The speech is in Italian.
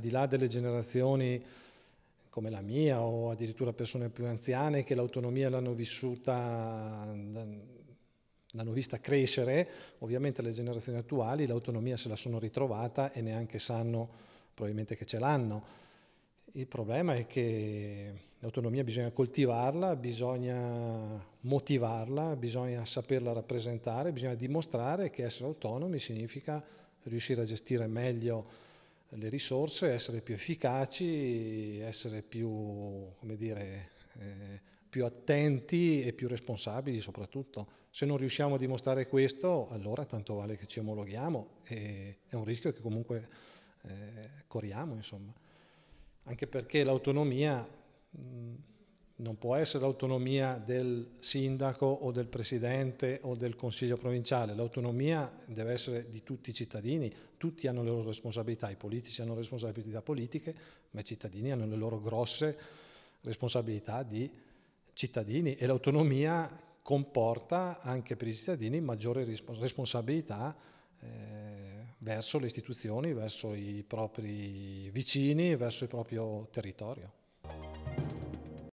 al di là delle generazioni come la mia o addirittura persone più anziane che l'autonomia l'hanno vissuta, l'hanno vista crescere, ovviamente le generazioni attuali l'autonomia se la sono ritrovata e neanche sanno probabilmente che ce l'hanno. Il problema è che l'autonomia bisogna coltivarla, bisogna motivarla, bisogna saperla rappresentare, bisogna dimostrare che essere autonomi significa riuscire a gestire meglio le risorse, essere più efficaci, essere più, come dire, eh, più attenti e più responsabili soprattutto. Se non riusciamo a dimostrare questo, allora tanto vale che ci omologhiamo e è un rischio che comunque eh, corriamo, insomma. Anche perché l'autonomia mm, non può essere l'autonomia del sindaco o del presidente o del consiglio provinciale, l'autonomia deve essere di tutti i cittadini, tutti hanno le loro responsabilità, i politici hanno responsabilità politiche, ma i cittadini hanno le loro grosse responsabilità di cittadini e l'autonomia comporta anche per i cittadini maggiore responsabilità eh, verso le istituzioni, verso i propri vicini, verso il proprio territorio.